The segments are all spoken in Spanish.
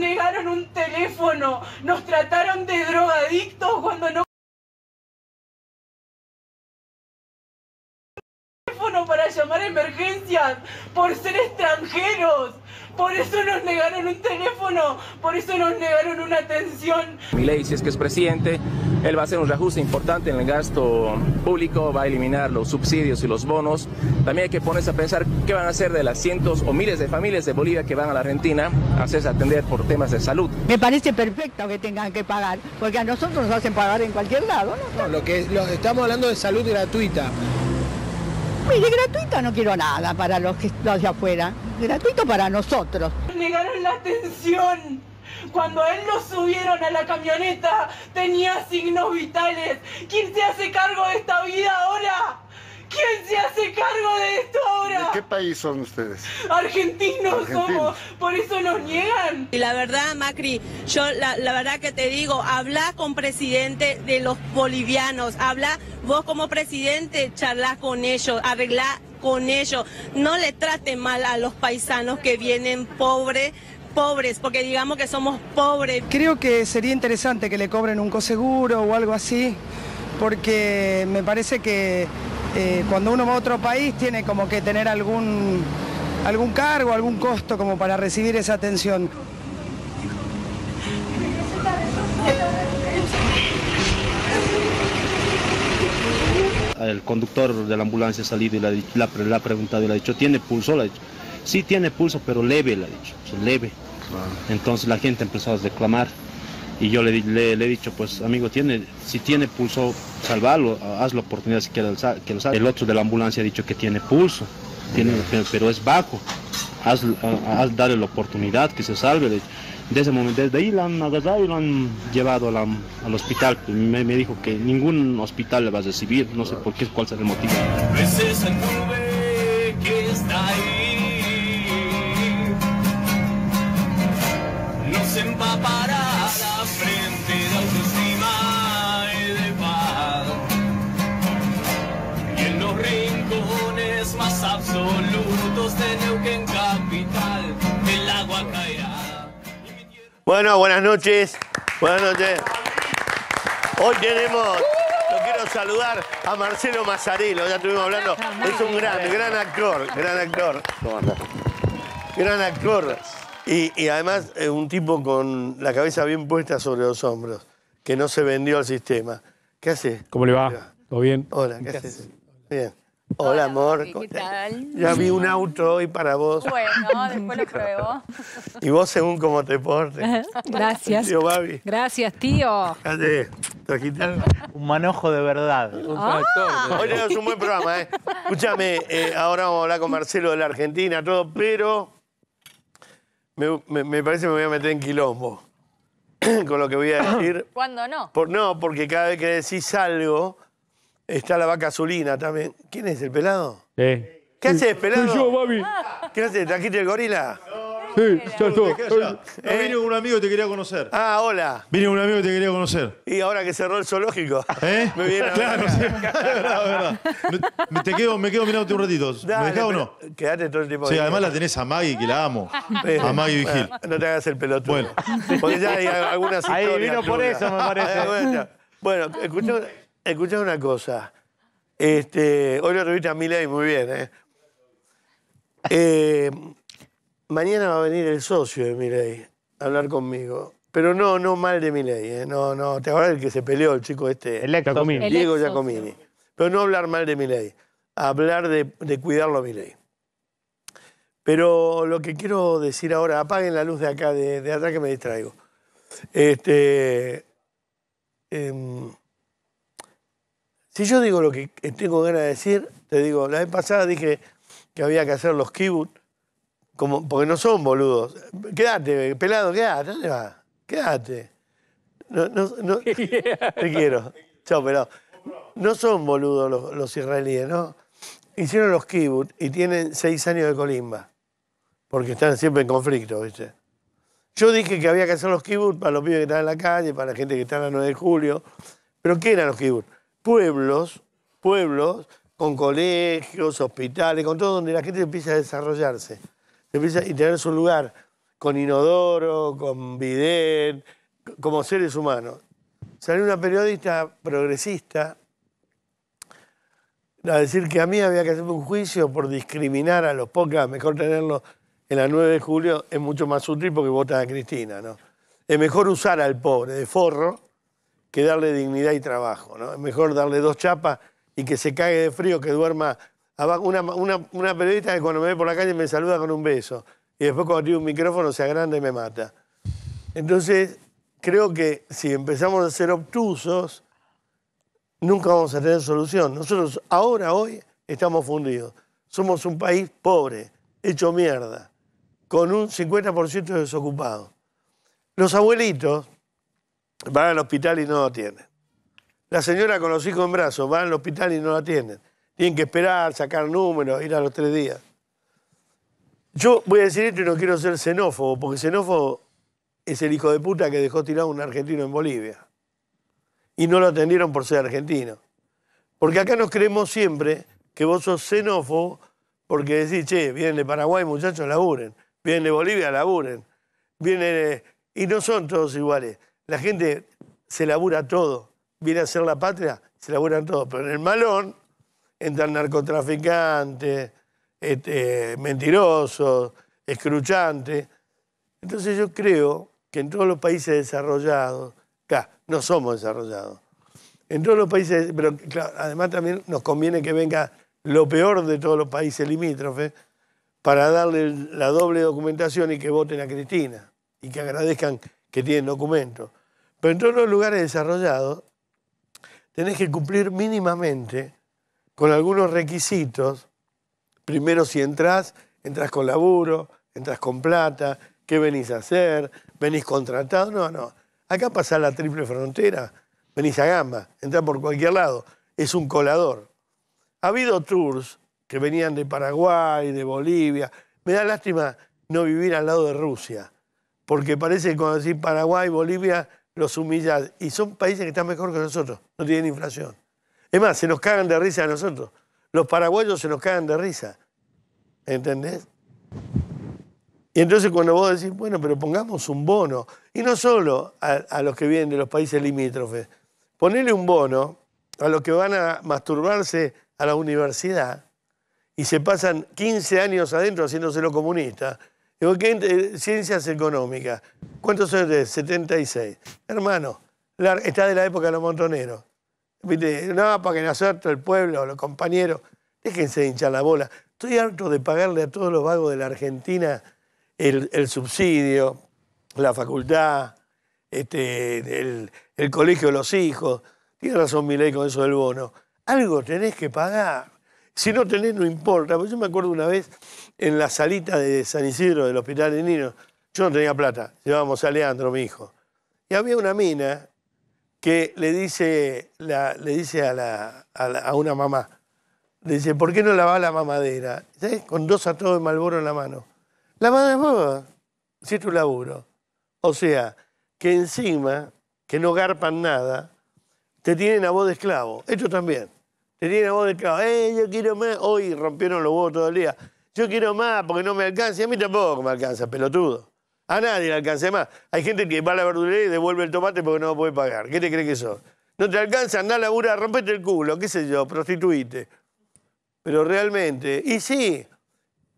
negaron un teléfono, nos trataron de drogadictos cuando no para llamar a emergencias, por ser extranjeros. Por eso nos negaron un teléfono, por eso nos negaron una atención. Milei, si es que es presidente, él va a hacer un reajuste importante en el gasto público, va a eliminar los subsidios y los bonos. También hay que ponerse a pensar qué van a hacer de las cientos o miles de familias de Bolivia que van a la Argentina a hacerse atender por temas de salud. Me parece perfecto que tengan que pagar, porque a nosotros nos hacen pagar en cualquier lado. No, lo que estamos hablando de salud gratuita. Mire, gratuito no quiero nada para los que están de afuera, gratuito para nosotros. Negaron la atención. Cuando a él lo subieron a la camioneta, tenía signos vitales. ¿Quién se hace cargo de esta vida ahora? ¿Quién se hace cargo de esto ahora? ¿De qué país son ustedes? Argentinos, por eso nos niegan. Y la verdad, Macri, yo la, verdad que te digo, habla con presidente de los bolivianos, habla vos como presidente, charla con ellos, arregla con ellos, no le trate mal a los paisanos que vienen pobres pobres, porque digamos que somos pobres. Creo que sería interesante que le cobren un coseguro o algo así, porque me parece que eh, cuando uno va a otro país tiene como que tener algún, algún cargo, algún costo como para recibir esa atención. El conductor de la ambulancia ha salido y le ha, preguntado y le ha dicho, ¿tiene pulso? Le ha dicho, sí tiene pulso, pero leve, le ha dicho, leve. Ah. Entonces la gente empezó a reclamar. Y yo le, le, he dicho, pues amigo, tiene, si tiene pulso, salvarlo, haz la oportunidad si quieres que lo salve. El otro de la ambulancia ha dicho que tiene pulso, tiene, pero es bajo. Haz, darle la oportunidad que se salve. ese momento, desde ahí lo han agarrado y lo han llevado al hospital. Me, dijo que ningún hospital le va a recibir, no sé por qué, cuál será el motivo frente de autoestima y de paz. Y en los rincones más absolutos de Neuquén Capital, el agua caerá. Bueno, buenas noches. Buenas noches. Hoy tenemos saludar a Marcelo Mazzarello, ya estuvimos hablando. Es un gran, gran actor, gran actor. Gran actor. Y, además, es eh, un tipo con la cabeza bien puesta sobre los hombros, que no se vendió al sistema. ¿Qué hace ¿Cómo le va? ¿Todo bien? Hola, ¿qué, haces? Bien. Hola, amor. ¿Qué tal? Ya vi un auto hoy para vos. Bueno, después lo pruebo. Y vos según cómo te portes. Gracias. Gracias, tío. Un manojo de verdad. Un Hoy es un buen programa, ¿eh? Escúchame, eh, ahora vamos a hablar con Marcelo de la Argentina, todo, pero me, parece que me voy a meter en quilombo con lo que voy a decir. ¿Cuándo no? Por, no, porque cada vez que decís algo, está la vaca azulina también. ¿Quién es el pelado? Sí. ¿Qué haces, pelado? yo, ¿Qué haces? ¿Trajiste el gorila? Sí, ya eh, vino un amigo que te quería conocer. Ah, hola. Vino un amigo que te quería conocer. Y ahora que cerró el zoológico. ¿Eh? Me viene claro, sí. verdad, verdad. Me, te quedo, me quedo mirándote un ratito. ¿Me dejás o no? Quédate todo el tiempo. Sí, además la tenés a Maggie, que la amo. a Maggie Vigil. Gil no te hagas el pelotudo. Bueno. Porque ya hay algunas historias. Ahí vino por eso, me parece. bueno, escucha una cosa. Este, hoy lo tuviste a Miley muy bien, ¿eh? eh mañana va a venir el socio de Miley a hablar conmigo. Pero no, no mal de mi ley. ¿eh? no, no. ¿Te acuerdas el que se peleó, el chico este? El Diego Giacomini. Pero no hablar mal de ley. hablar de, cuidarlo a ley. Pero lo que quiero decir ahora, apaguen la luz de acá, de, atrás que me distraigo. Este, em, si yo digo lo que tengo ganas de decir, te digo, la vez pasada dije que había que hacer los kibbutz como, porque no son boludos. Quédate, pelado, quédate, ¿dónde vas? Quédate. te quiero. Chao, pelado. No son boludos los, israelíes, ¿no? Hicieron los kibbutz y tienen seis años de colimba. Porque están siempre en conflicto, ¿viste? Yo dije que había que hacer los kibbutz para los pibes que están en la calle, para la gente que está en la 9 de julio. Pero ¿qué eran los kibbutz? Pueblos, pueblos con colegios, hospitales, con todo donde la gente empieza a desarrollarse y tener su lugar con inodoro, con bidet, como seres humanos. Salió una periodista progresista a decir que a mí había que hacerme un juicio por discriminar a los pocas, mejor tenerlo en la 9 de julio es mucho más útil porque vota a Cristina, ¿no? Es mejor usar al pobre de forro que darle dignidad y trabajo, ¿no? Es mejor darle dos chapas y que se cague de frío, que duerma una, periodista que cuando me ve por la calle me saluda con un beso. Y después cuando tiene un micrófono se agranda y me mata. Entonces, creo que si empezamos a ser obtusos, nunca vamos a tener solución. Nosotros ahora, hoy, estamos fundidos. Somos un país pobre, hecho mierda, con un 50% desocupado. Los abuelitos van al hospital y no lo atienden. La señora con los hijos en brazos va al hospital y no la atienden. Tienen que esperar, sacar números, ir a los tres días. Yo voy a decir esto y no quiero ser xenófobo, porque xenófobo es el hijo de puta que dejó tirado a un argentino en Bolivia. Y no lo atendieron por ser argentino. Porque acá nos creemos siempre que vos sos xenófobo porque decís, che, vienen de Paraguay, muchachos, laburen. Vienen de Bolivia, laburen. Vienen Y no son todos iguales. La gente se labura todo. Viene a ser la patria, se laburan todo. Pero en el malón Entran narcotraficantes, este, mentirosos, escruchantes. Entonces yo creo que en todos los países desarrollados, no somos desarrollados, en todos los países, pero además también nos conviene que venga lo peor de todos los países limítrofes para darle la doble documentación y que voten a Cristina y que agradezcan que tienen documentos. Pero en todos los lugares desarrollados tenés que cumplir mínimamente con algunos requisitos. Primero, si entras, entras con laburo, entras con plata, ¿qué venís a hacer? ¿Venís contratado? No, no. Acá pasa la triple frontera, venís a gamba, entras por cualquier lado. Es un colador. Ha habido tours que venían de Paraguay, de Bolivia. Me da lástima no vivir al lado de Rusia, porque parece que cuando decís Paraguay, Bolivia, los humillas. Y son países que están mejor que nosotros, no tienen inflación. Es más, se nos cagan de risa a nosotros. Los paraguayos se nos cagan de risa. ¿Entendés? Y entonces cuando vos decís, bueno, pero pongamos un bono, y no solo a, los que vienen de los países limítrofes, ponele un bono a los que van a masturbarse a la universidad y se pasan 15 años adentro haciéndose lo comunista. Digo, ¿qué, eh, ciencias económicas. ¿Cuántos son ustedes? 76. Hermano, está de la época de los montoneros. No, para que nosotros, el pueblo, los compañeros, déjense de hinchar la bola. Estoy harto de pagarle a todos los vagos de la Argentina el, subsidio, la facultad, este, el, colegio de los hijos. Tiene razón mi ley con eso del bono. Algo tenés que pagar. Si no tenés, no importa. Pues yo me acuerdo una vez en la salita de San Isidro del Hospital de Nino, yo no tenía plata. Llevábamos a Leandro, mi hijo. Y había una mina que le dice, la, le dice a, la, a, una mamá, le dice, ¿por qué no lava la mamadera? Con dos atos de malboro en la mano. La mamadera si es tu laburo. O sea, que encima, que no garpan nada, te tienen a vos de esclavo. Esto también. Te tienen a vos de esclavo. Eh, yo quiero más. Hoy rompieron los huevos todo el día. Yo quiero más porque no me alcanza. a mí tampoco me alcanza, pelotudo. A nadie le alcanza. más. hay gente que va a la verdulería y devuelve el tomate porque no lo puede pagar. ¿Qué te crees que eso No te alcanza, anda a laburar, rompete el culo, qué sé yo, prostituite. Pero realmente, y sí,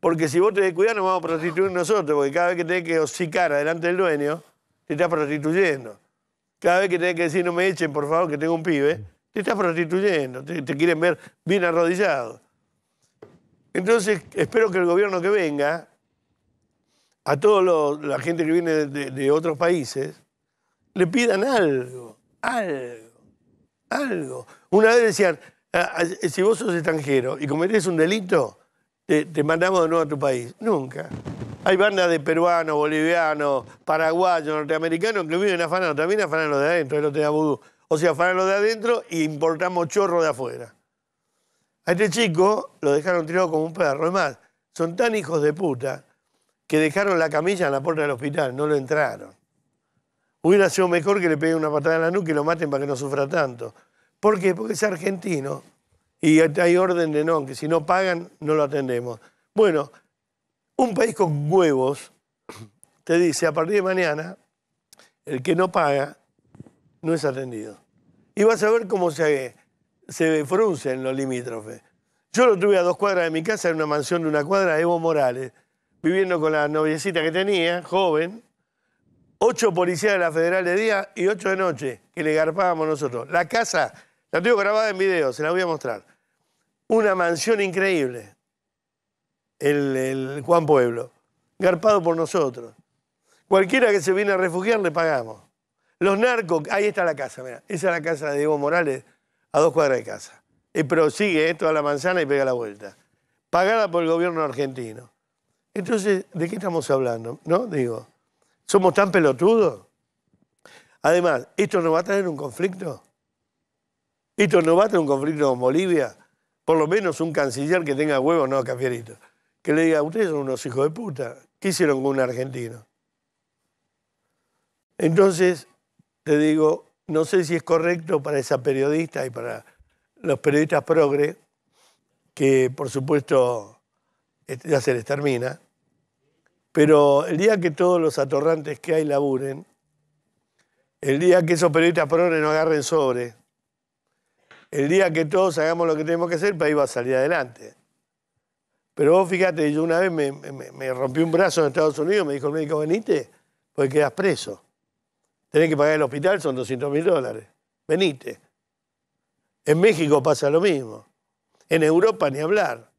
porque si vos te descuidas nos vamos a prostituir nosotros, porque cada vez que tenés que hocicar adelante del dueño, te estás prostituyendo. Cada vez que tenés que decir no me echen, por favor, que tengo un pibe, te estás prostituyendo, te quieren ver bien arrodillado. Entonces, espero que el gobierno que venga a toda la gente que viene de, otros países, le pidan algo, algo, algo. Una vez decían, ah, ah, si vos sos extranjero y cometés un delito, te, mandamos de nuevo a tu país. Nunca. Hay bandas de peruanos, bolivianos, paraguayos, norteamericanos que viven afanados, también afanan los de adentro, no te vudú. O sea, afanan de adentro y importamos chorro de afuera. A este chico lo dejaron tirado como un perro. Es más, son tan hijos de puta que dejaron la camilla en la puerta del hospital, no lo entraron. Hubiera sido mejor que le peguen una patada en la nuca y lo maten para que no sufra tanto. ¿Por qué? Porque es argentino y hay orden de no, que si no pagan no lo atendemos. Bueno, un país con huevos te dice a partir de mañana el que no paga no es atendido. Y vas a ver cómo se, se fruncen los limítrofes. Yo lo tuve a dos cuadras de mi casa, en una mansión de una cuadra, Evo Morales viviendo con la noviecita que tenía, joven, ocho policías de la Federal de día y ocho de noche, que le garpábamos nosotros. La casa, la tengo grabada en video, se la voy a mostrar. Una mansión increíble, el, Juan Pueblo, garpado por nosotros. Cualquiera que se viene a refugiar le pagamos. Los narcos, ahí está la casa, mira, esa es la casa de Diego Morales, a dos cuadras de casa. Y prosigue eh, toda la manzana y pega la vuelta. Pagada por el gobierno argentino. Entonces, ¿de qué estamos hablando? ¿No? Digo, ¿somos tan pelotudos? Además, ¿esto no va a traer un conflicto? ¿Esto no va a traer un conflicto con Bolivia? Por lo menos un canciller que tenga huevos, no, cafierito. Que le diga, ustedes son unos hijos de puta. ¿Qué hicieron con un argentino? Entonces, te digo, no sé si es correcto para esa periodista y para los periodistas progre, que por supuesto ya se les termina, pero el día que todos los atorrantes que hay laburen, el día que esos periodistas progres no agarren sobre, el día que todos hagamos lo que tenemos que hacer, el país va a salir adelante. Pero vos fíjate, yo una vez me, rompí un brazo en Estados Unidos, me dijo el médico, venite, porque quedas preso. Tenés que pagar el hospital, son 200 mil dólares. Venite. En México pasa lo mismo. En Europa ni hablar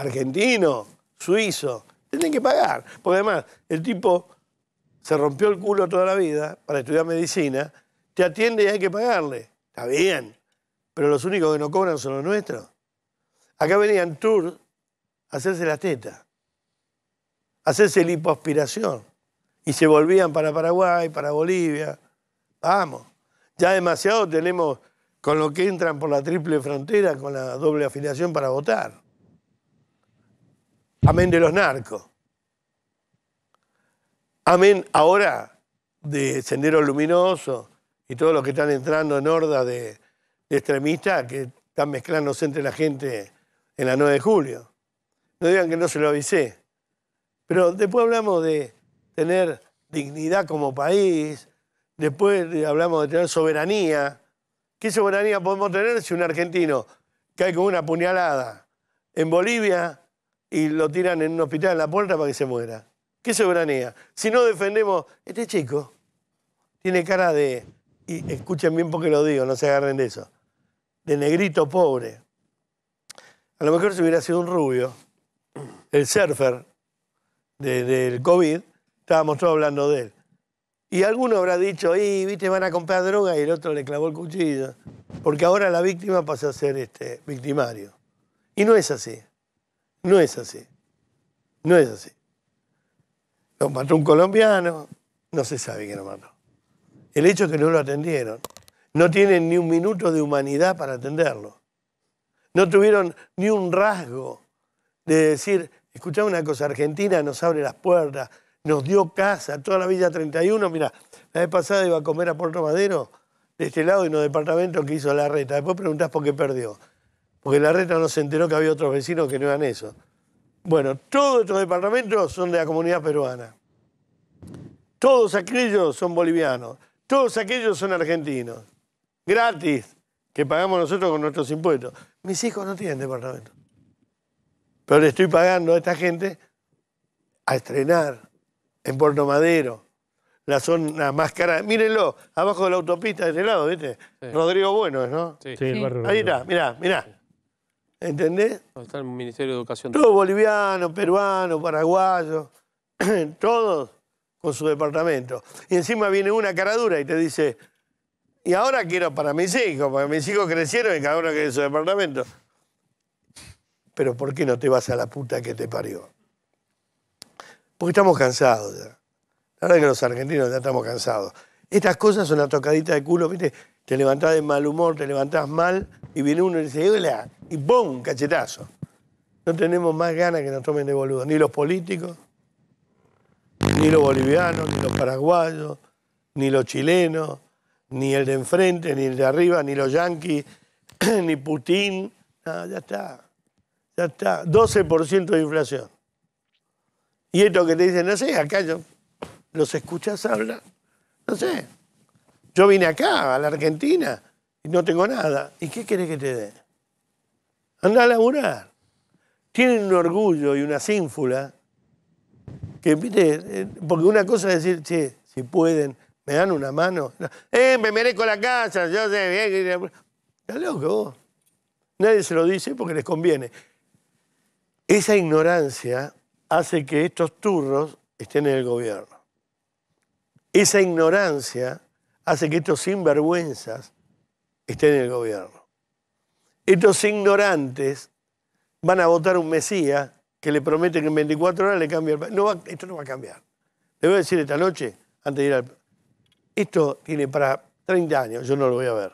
argentino, suizo, tienen que pagar. Porque además, el tipo se rompió el culo toda la vida para estudiar medicina, te atiende y hay que pagarle. Está bien, pero los únicos que no cobran son los nuestros. Acá venían tour a hacerse la teta, a hacerse la hipoaspiración. Y se volvían para Paraguay, para Bolivia. Vamos, ya demasiado tenemos con lo que entran por la triple frontera, con la doble afiliación para votar. Amén de los narcos. Amén ahora de Sendero Luminoso y todos los que están entrando en horda de, extremistas que están mezclándose entre la gente en la 9 de julio. No digan que no se lo avisé. Pero después hablamos de tener dignidad como país, después hablamos de tener soberanía. ¿Qué soberanía podemos tener si un argentino cae con una puñalada en Bolivia y lo tiran en un hospital en la puerta para que se muera. ¿Qué soberanía? Si no defendemos, este chico tiene cara de, y escuchen bien porque lo digo, no se agarren de eso, de negrito pobre. A lo mejor si hubiera sido un rubio, el surfer del COVID, estábamos todos hablando de él. Y alguno habrá dicho, y viste, van a comprar droga y el otro le clavó el cuchillo. Porque ahora la víctima pasa a ser este, victimario. Y no es así. No es así. No es así. Lo mató un colombiano, no se sabe quién lo mató. El hecho es que no lo atendieron. No tienen ni un minuto de humanidad para atenderlo. No tuvieron ni un rasgo de decir, escuchá una cosa, Argentina nos abre las puertas, nos dio casa, toda la Villa 31. Mira, la vez pasada iba a comer a Puerto Madero, de este lado, y no departamentos que hizo la reta. Después preguntás por qué perdió porque la reta no se enteró que había otros vecinos que no eran eso. Bueno, todos estos departamentos son de la comunidad peruana. Todos aquellos son bolivianos. Todos aquellos son argentinos. Gratis, que pagamos nosotros con nuestros impuestos. Mis hijos no tienen departamento. Pero le estoy pagando a esta gente a estrenar en Puerto Madero, la zona más cara. Mírenlo, abajo de la autopista de este lado, ¿viste? Rodrigo Bueno, ¿no? Sí, sí. Ahí está, mirá, mirá. ¿Entendés? está el Ministerio de Educación. Todos bolivianos, peruanos, paraguayos, todos con su departamento. Y encima viene una cara dura y te dice, y ahora quiero para mis hijos, porque mis hijos crecieron y cada uno quiere su departamento. Pero ¿por qué no te vas a la puta que te parió? Porque estamos cansados ya. La verdad es que los argentinos ya estamos cansados. Estas cosas son la tocadita de culo, ¿viste? te levantás de mal humor, te levantás mal, y viene uno y dice, hola, y ¡pum! cachetazo. No tenemos más ganas que nos tomen de boludo, ni los políticos, ni los bolivianos, ni los paraguayos, ni los chilenos, ni el de enfrente, ni el de arriba, ni los yanquis, ni Putin. No, ya está. Ya está. 12% de inflación. Y esto que te dicen, no sé, acá yo los escuchas hablar, no sé. Yo vine acá, a la Argentina, y no tengo nada. ¿Y qué querés que te dé? Anda a laburar. Tienen un orgullo y una sínfula que, mire, eh, porque una cosa es decir, che, si pueden, me dan una mano. Eh, me merezco la casa, yo sé, bien. Está loco vos. Nadie se lo dice porque les conviene. Esa ignorancia hace que estos turros estén en el gobierno. Esa ignorancia hace que estos sinvergüenzas estén en el gobierno. Estos ignorantes van a votar un Mesías que le promete que en 24 horas le cambia el país. esto no va a cambiar. Le voy a decir esta noche, antes de ir al... Esto tiene para 30 años, yo no lo voy a ver.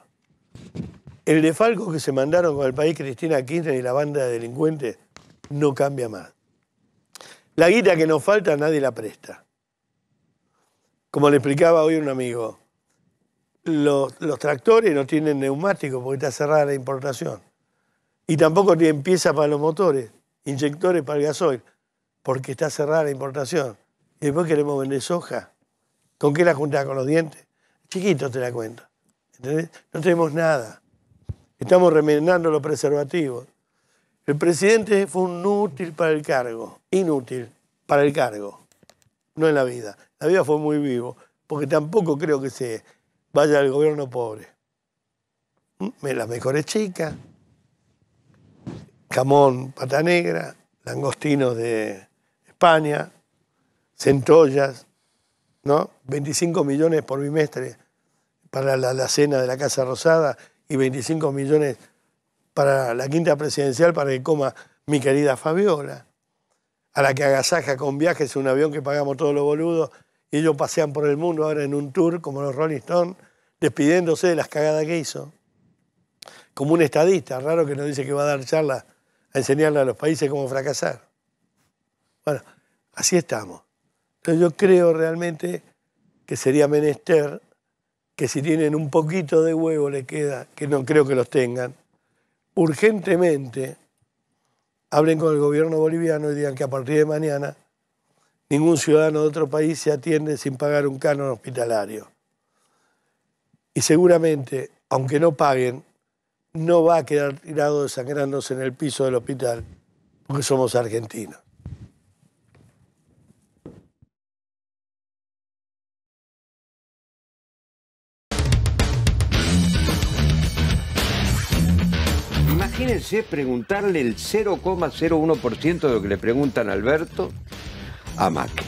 El defalco que se mandaron con el país Cristina Kirchner y la banda de delincuentes no cambia más. La guita que nos falta nadie la presta. Como le explicaba hoy un amigo, los, tractores no tienen neumáticos porque está cerrada la importación. Y tampoco tienen piezas para los motores, inyectores para el gasoil, porque está cerrada la importación. Y después queremos vender soja. ¿Con qué la juntás? ¿Con los dientes? Chiquito te la cuento. No tenemos nada. Estamos remenando los preservativos. El presidente fue un para el cargo, inútil para el cargo, no en la vida. La vida fue muy vivo, porque tampoco creo que se vaya al gobierno pobre. Mm, las mejores chicas, jamón pata negra, langostinos de España, centollas, ¿no? 25 millones por bimestre para la, la, cena de la Casa Rosada y 25 millones para la quinta presidencial para que coma mi querida Fabiola, a la que agasaja con viajes un avión que pagamos todos los boludos y ellos pasean por el mundo ahora en un tour como los Rolling Stones, despidiéndose de las cagadas que hizo. Como un estadista, raro que nos dice que va a dar charla a enseñarle a los países cómo fracasar. Bueno, así estamos. Entonces yo creo realmente que sería menester que si tienen un poquito de huevo le queda, que no creo que los tengan, urgentemente hablen con el gobierno boliviano y digan que a partir de mañana ningún ciudadano de otro país se atiende sin pagar un canon hospitalario. Y seguramente, aunque no paguen, no va a quedar tirado desangrándose en el piso del hospital, porque somos argentinos. Imagínense preguntarle el 0,01% de lo que le preguntan a Alberto a Macri.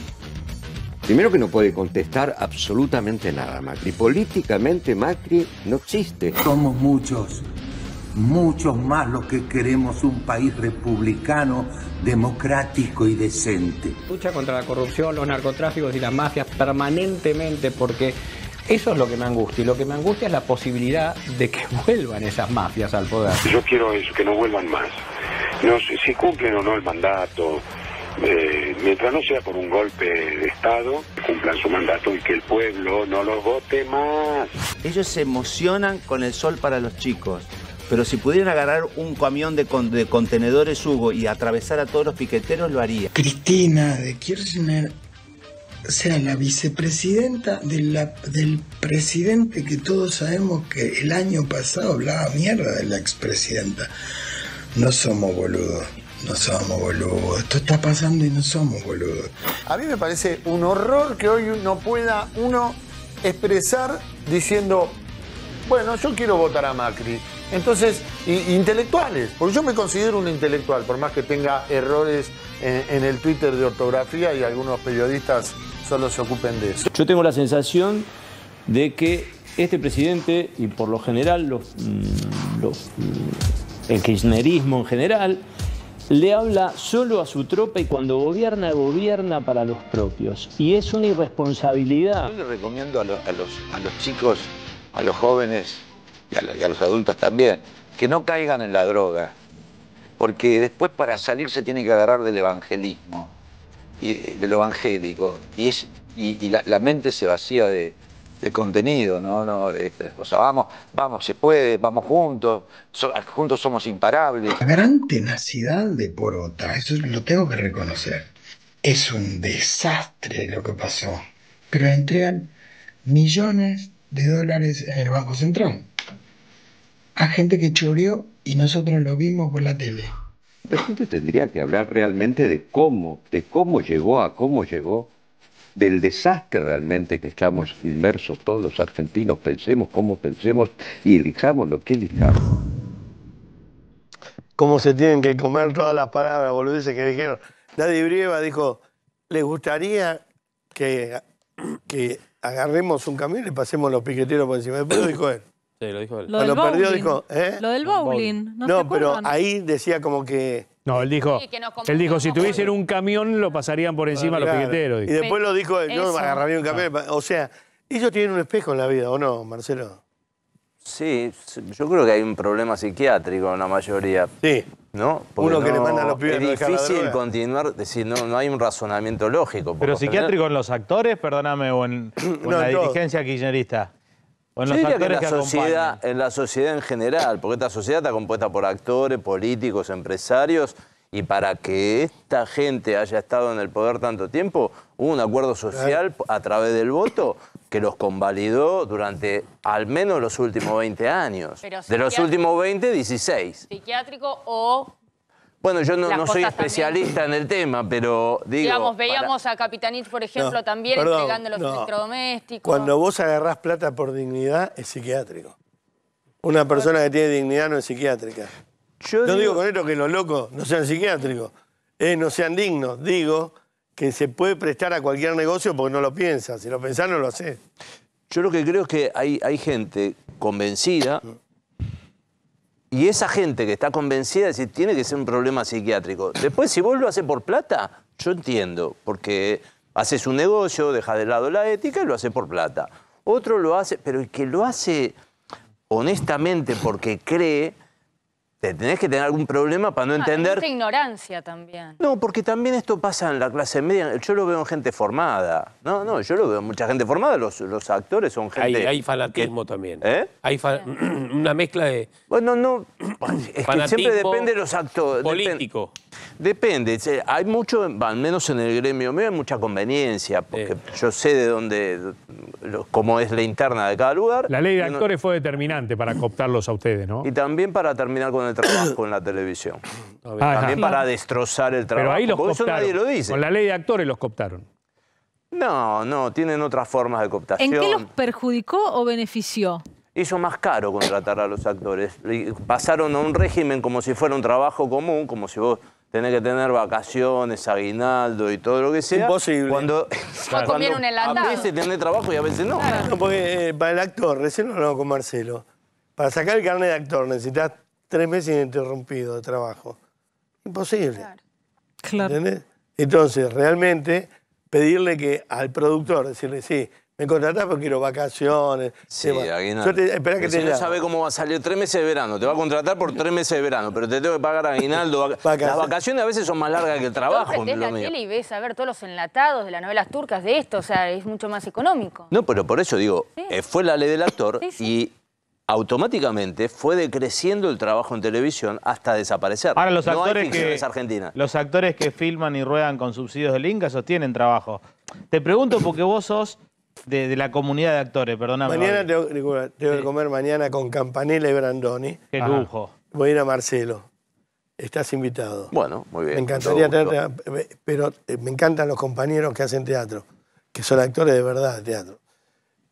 Primero que no puede contestar absolutamente nada Macri. Políticamente Macri no existe. Somos muchos, muchos más los que queremos un país republicano, democrático y decente. Lucha contra la corrupción, los narcotráficos y las mafias permanentemente porque eso es lo que me angustia. Y lo que me angustia es la posibilidad de que vuelvan esas mafias al poder. Yo quiero eso, que no vuelvan más. No sé si cumplen o no el mandato, eh, mientras no sea por un golpe de Estado, cumplan su mandato y que el pueblo no los vote más. Ellos se emocionan con el sol para los chicos. Pero si pudieran agarrar un camión de, contenedores Hugo y atravesar a todos los piqueteros, lo haría. Cristina de Kirchner sea la vicepresidenta del presidente que todos sabemos que el año pasado hablaba mierda de la expresidenta. No somos boludos. No somos boludos. Esto está pasando y no somos boludos. A mí me parece un horror que hoy no pueda uno expresar diciendo, bueno, yo quiero votar a Macri. Entonces, intelectuales, porque yo me considero un intelectual, por más que tenga errores en, el Twitter de ortografía y algunos periodistas solo se ocupen de eso. Yo tengo la sensación de que este presidente, y por lo general los, mm, los, mm, el kirchnerismo en general, le habla solo a su tropa y cuando gobierna, gobierna para los propios. Y es una irresponsabilidad. Yo le recomiendo a, los, a los, chicos, a los jóvenes y a, los adultos también, que no caigan en la droga, porque después para salir se tiene que agarrar del evangelismo, y, de lo evangélico, y, es, y, la, mente se vacía de, de contenido, ¿no? no o sea, vamos, vamos, se puede, vamos juntos, juntos somos imparables. La gran tenacidad de Porota, eso lo tengo que reconocer. Es un desastre lo que pasó, pero entregan millones de dólares en el Banco Central a gente que choreó y nosotros lo vimos por la tele. La gente tendría que hablar realmente de cómo, de cómo llegó a cómo llegó del desastre realmente que estamos inmersos todos los argentinos, pensemos como pensemos y elijamos lo que elijamos. Cómo se tienen que comer todas las palabras, boludeces que dijeron. Nadie Brieva dijo, ¿les gustaría que, que agarremos un camión y pasemos los piqueteros por encima? Después dijo él. Sí, lo dijo él. Lo perdió dijo, ¿eh? Lo del bowling. No, pero ahí decía como que no, él dijo, él dijo si tuviesen un camión lo pasarían por encima a los piqueteros. Y después lo dijo, yo agarraría un camión. Ah. O sea, ellos tienen un espejo en la vida, ¿o no, Marcelo? Sí, yo creo que hay un problema psiquiátrico en la mayoría. Sí. ¿No? Uno que le manda a los pibes Es difícil continuar, decir, no, hay un razonamiento lógico. Pero psiquiátrico en los actores, perdóname, o en, la dirigencia en que, la, sociedad, en la sociedad en general, porque esta sociedad está compuesta por actores, políticos, empresarios, y para que esta gente haya estado en el poder tanto tiempo, hubo un acuerdo social a través del voto que los convalidó durante al menos los últimos 20 años. de los últimos 20, 16. Psiquiátrico o bueno, yo no, soy especialista en el tema, pero digo... Digamos, veíamos a Capitanich, por ejemplo, también entregando los electrodomésticos. Cuando vos agarrás plata por dignidad, es psiquiátrico. Una persona que tiene dignidad no es psiquiátrica. Yo no digo... con esto que los locos no sean psiquiátricos, eh, no sean dignos. Digo que se puede prestar a cualquier negocio porque no lo piensa. Si lo pensás, no lo haces. Yo lo que creo es que hay gente convencida mm. Y esa gente que está convencida de que tiene que ser un problema psiquiátrico. Después, si vos lo haces por plata, yo entiendo, porque haces un negocio, deja de lado la ética y lo hace por plata. Otro lo hace, pero el que lo hace honestamente porque cree, te tenés que tener algún problema para no ah, entender. Mucha ignorancia también. No, porque también esto pasa en la clase media. Yo lo veo en gente formada. No, no, yo lo veo en mucha gente formada. Los, actores son gente. Hay, hay fanatismo también. ¿Eh? Hay una mezcla de. Bueno, no. Es que siempre depende de los actos. Político. Depende. Hay mucho, al menos en el gremio mío, hay mucha conveniencia. Porque yo sé de dónde. cómo es la interna de cada lugar. La ley de actores fue determinante para cooptarlos a ustedes, ¿no? Y también para terminar con el trabajo en la televisión. También para destrozar el trabajo. Pero ahí Eso nadie lo dice. Con la ley de actores los cooptaron. No, no, tienen otras formas de cooptación. ¿En qué los perjudicó o benefició? hizo más caro contratar a los actores. Pasaron a un régimen como si fuera un trabajo común, como si vos tenés que tener vacaciones, aguinaldo y todo lo que sea. Imposible. Cuando, a veces tenés trabajo y a veces no. No Porque eh, para el actor, recién lo hablamos con Marcelo, para sacar el carnet de actor necesitas tres meses ininterrumpidos de trabajo. Imposible. Claro. ¿Entendés? Entonces, realmente, pedirle que al productor, decirle, sí, me contratás porque quiero vacaciones. Sí, aguinaldo. espera que si no sabe cómo va a salir tres meses de verano. Te va a contratar por tres meses de verano, pero te tengo que pagar aguinaldo. Las vacaciones a veces son más largas que el trabajo. la tele y ves a ver todos los enlatados de las novelas turcas de esto. O sea, es mucho más económico. No, pero por eso digo, eh, fue la ley del actor y automáticamente fue decreciendo el trabajo en televisión hasta desaparecer. Ahora los actores que los actores que filman y ruedan con subsidios del Inca sostienen trabajo. Te pregunto porque vos sos de, la comunidad de actores, perdóname. Mañana tengo, que comer mañana con Campanella y Brandoni. Qué lujo. Voy a ir a Marcelo. Estás invitado. Bueno, muy bien. Me encantaría pero eh, me encantan los compañeros que hacen teatro, que son actores de verdad de teatro.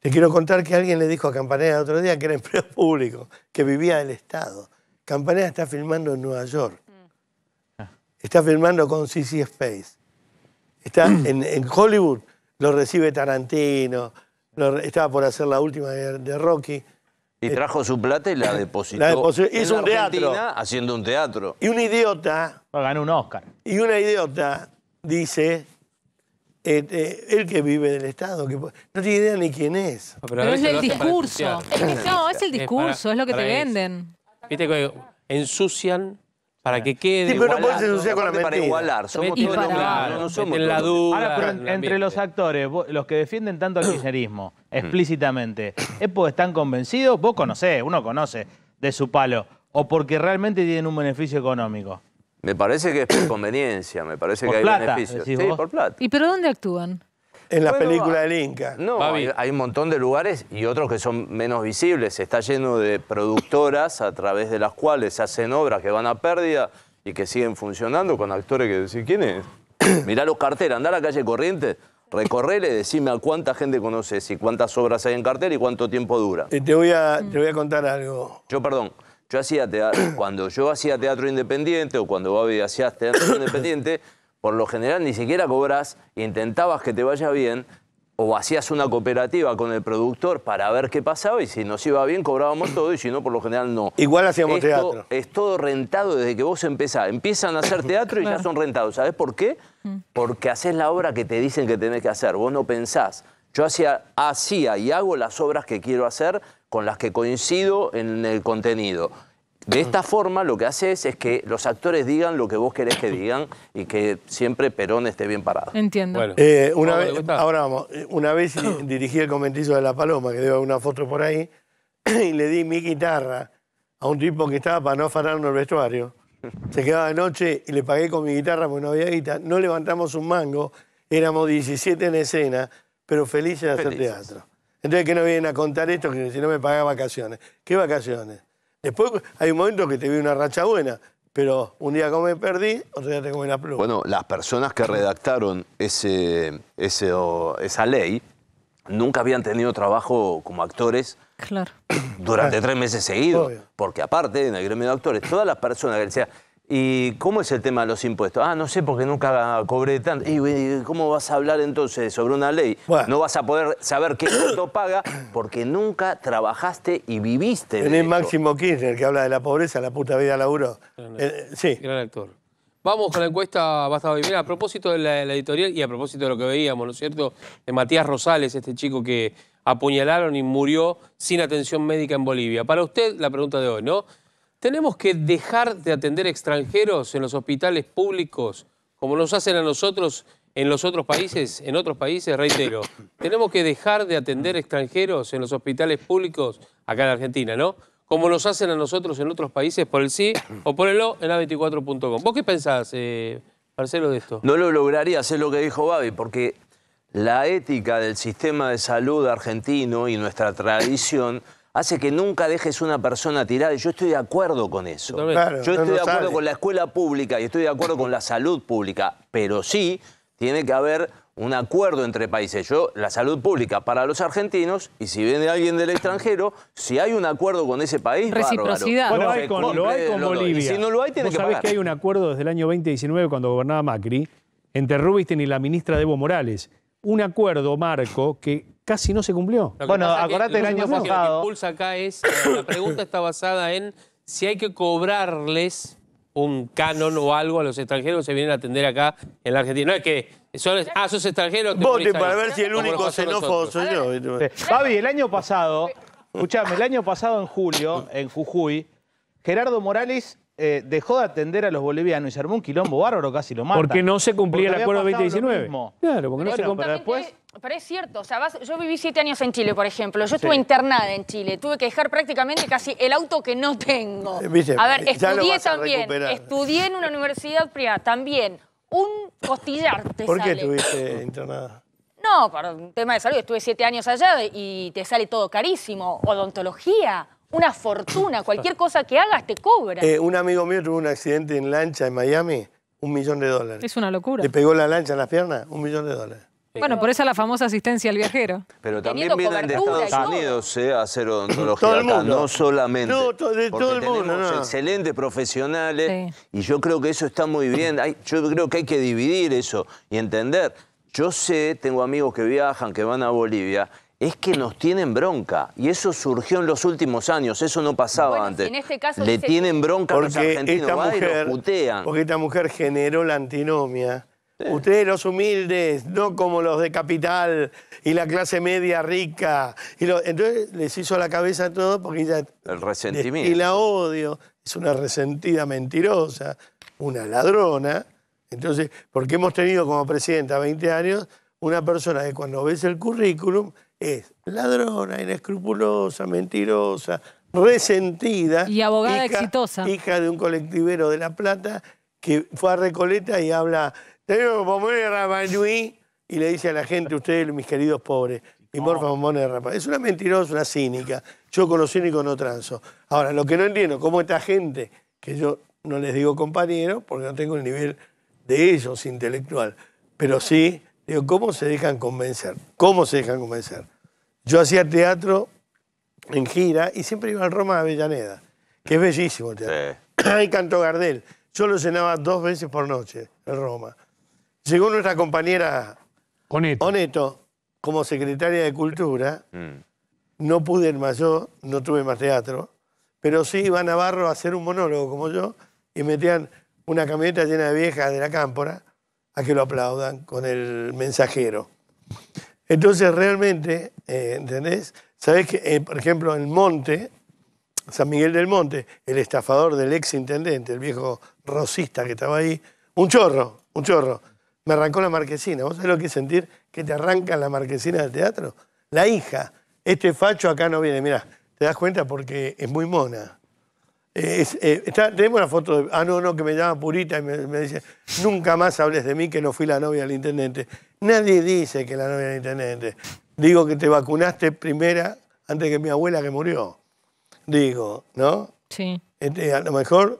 Le quiero contar que alguien le dijo a Campanella el otro día que era empleo público, que vivía del Estado. Campanella está filmando en Nueva York. Ah. Está filmando con CC Space. Está en, Hollywood, lo recibe Tarantino, estaba por hacer la última de, Rocky. Y trajo su plata y la depositó. hizo un teatro. Haciendo un teatro. Y un idiota. Ganó un Oscar. Y una idiota dice eh, eh, el que vive del Estado, que no tiene idea ni quién es. pero, es el discurso. Es no, es el discurso, es, lo que te venden. Viste que ensucian para que quede. Sí, pero no puedes ensuciar con la mentira. Para igualar, somos todos la duda. Ahora, entre los actores, los que defienden tanto el kirchnerismo, mm. explícitamente, ¿es porque están convencidos? Vos conocés, uno conoce de su palo. ¿O porque realmente tienen un beneficio económico? Me parece que es por conveniencia, me parece que hay beneficios. Sí, por plata. ¿Y pero dónde actúan? En la película del Inca. No, hay, un montón de lugares y otros que son menos visibles. Está lleno de productoras a través de las cuales se hacen obras que van a pérdida y que siguen funcionando con actores que decís, ¿quién es? Mirá los carteles, andá a la calle Corrientes, recorrele, decime a cuánta gente conoces y cuántas obras hay en cartel y cuánto tiempo dura. Y te voy a, mm. te voy a contar algo. Yo, perdón. Yo hacía teatro, cuando yo hacía teatro independiente o cuando Babi hacías teatro independiente, por lo general ni siquiera cobras, intentabas que te vaya bien o hacías una cooperativa con el productor para ver qué pasaba y si nos iba bien cobrábamos todo y si no por lo general no. Igual hacíamos teatro. Es todo rentado desde que vos empezás. Empiezan a hacer teatro y ya son rentados. ¿Sabés por qué? Mm. Porque haces la obra que te dicen que tenés que hacer. Vos no pensás. Yo hacía, hacía y hago las obras que quiero hacer con las que coincido en el contenido. De esta forma lo que haces es que los actores digan lo que vos querés que digan y que siempre Perón esté bien parado. Entiendo. Eh, eh, una vez, ahora vamos, una vez dirigí el comentizo de La Paloma, que debo una foto por ahí, y le di mi guitarra a un tipo que estaba para no afanarnos el vestuario. Se quedaba de noche y le pagué con mi guitarra porque no había guitarra, No levantamos un mango, éramos 17 en escena, pero felices de hacer teatro. Entonces, que no vienen a contar esto? Que si no me pagan vacaciones. ¿Qué vacaciones? Después hay un momento que te vi una racha buena, pero un día como me perdí, otro día te una la pluma. Bueno, las personas que redactaron ese, esa ley nunca habían tenido trabajo como actores durante tres meses seguidos. Porque aparte, en el gremio de actores, todas las personas que decían ¿Y cómo es el tema de los impuestos? Ah, no sé, porque nunca cobré tanto. ¿Y cómo vas a hablar entonces sobre una ley? No vas a poder saber qué cuánto paga porque nunca trabajaste y viviste. En el Máximo Kirchner que habla de la pobreza, la puta vida la eh, sí. Gran actor. Vamos con la encuesta Basta Vivir. A propósito de la, la editorial y a propósito de lo que veíamos, ¿no es cierto? De Matías Rosales, este chico que apuñalaron y murió sin atención médica en Bolivia. Para usted, la pregunta de hoy, ¿no? ¿Tenemos que dejar de atender extranjeros en los hospitales públicos como nos hacen a nosotros en los otros países? En otros países, reitero, tenemos que dejar de atender extranjeros en los hospitales públicos acá en Argentina, ¿no? Como nos hacen a nosotros en otros países por el sí o por el no en a24.com. ¿Vos qué pensás, eh, Marcelo, de esto? No lo lograría hacer lo que dijo Babi, porque la ética del sistema de salud argentino y nuestra tradición hace que nunca dejes una persona tirada. Y yo estoy de acuerdo con eso. yo estoy de acuerdo con la escuela pública y estoy de acuerdo con la salud pública, pero sí tiene que haber un acuerdo entre países. Yo, la salud pública para los argentinos, y si viene alguien del extranjero, si hay un acuerdo con ese país, reciprocidad. Bárbaro, lo hay con, Bolivia. si no lo hay, tiene sabés que hay un acuerdo desde el año 2019, cuando gobernaba Macri, entre Rubinstein y la ministra Evo Morales. Un acuerdo, Marco, que casi no se cumplió. Bueno, acordate el año pasado. Lo que impulsa acá es, eh, la pregunta está basada en si hay que cobrarles un canon o algo a los extranjeros que se vienen a atender acá en la Argentina. No es que son, ah, sos extranjero. Voten para ver si el único xenófobo soy yo. Fabi, el año pasado, escuchame, el año pasado en julio, en Jujuy, Gerardo Morales eh, dejó de atender a los bolivianos y se armó un quilombo bárbaro, casi lo mata. Porque no se cumplía el acuerdo 2019. Claro, porque no se cumplía. después pero es cierto, o sea, yo viví siete años en Chile, por ejemplo. Yo estuve internada en Chile. Tuve que dejar prácticamente casi el auto que no tengo. Eh, a ver, estudié también. Estudié en una universidad privada también. Un costillar te ¿Por qué estuviste internada? No, por un tema de salud. Estuve siete años allá y te sale todo carísimo. Odontología, una fortuna. Cualquier cosa que hagas te cobra. Eh, un amigo mío tuvo un accidente en lancha en Miami. Un millón de dólares. Es una locura. Te pegó la lancha en la pierna, un millón de dólares. Bueno, por esa la famosa asistencia al viajero. Pero también vienen de Estados Unidos ¿eh? a hacer odontología Acá, no solamente. No, todo, de, todo el mundo. excelentes profesionales y yo creo que eso está muy bien. Hay, yo creo que hay que dividir eso y entender. Yo sé, tengo amigos que viajan, que van a Bolivia, es que nos tienen bronca. Y eso surgió en los últimos años, eso no pasaba antes. Este Le tienen bronca porque a los argentinos, esta mujer, y los putean. Porque esta mujer generó la antinomia Ustedes los humildes, no como los de capital y la clase media rica. Y entonces les hizo la cabeza todo porque ella... El resentimiento. Y la odio. Es una resentida mentirosa, una ladrona. Entonces, porque hemos tenido como presidenta 20 años una persona que cuando ves el currículum es ladrona, inescrupulosa, mentirosa, resentida. Y abogada exitosa. Hija de un colectivero de La Plata que fue a Recoleta y habla tenemos bombones de Rapanui y le dice a la gente, ustedes, mis queridos pobres, y morfa bombones de Es una mentirosa, una cínica. Yo con los cínicos no transo. Ahora, lo que no entiendo, cómo esta gente, que yo no les digo compañero, porque no tengo el nivel de ellos intelectual, pero sí, digo, ¿cómo se dejan convencer? ¿Cómo se dejan convencer? Yo hacía teatro en gira y siempre iba al Roma de Avellaneda, que es bellísimo el teatro. Ahí cantó Gardel. Yo lo cenaba dos veces por noche, en Roma. Llegó nuestra compañera Oneto, como secretaria de Cultura. Mm. No pude ir más yo, no tuve más teatro. Pero sí iba a Navarro a hacer un monólogo como yo y metían una camioneta llena de viejas de la cámpora a que lo aplaudan con el mensajero. Entonces, realmente, eh, ¿entendés? Sabés que, eh, por ejemplo, en Monte, San Miguel del Monte, el estafador del ex intendente, el viejo rosista que estaba ahí, un chorro, un chorro me arrancó la marquesina. ¿Vos sabés lo que es sentir que te arrancan la marquesina del teatro? La hija, este facho acá no viene, mirá, te das cuenta porque es muy mona. Eh, eh, tenemos una foto de. Ah, no, no, que me llama Purita y me, dice: Nunca más hables de mí que no fui la novia del intendente. Nadie dice que la novia del intendente. Digo que te vacunaste primera antes que mi abuela que murió. Digo, ¿no? Sí. Este, a lo mejor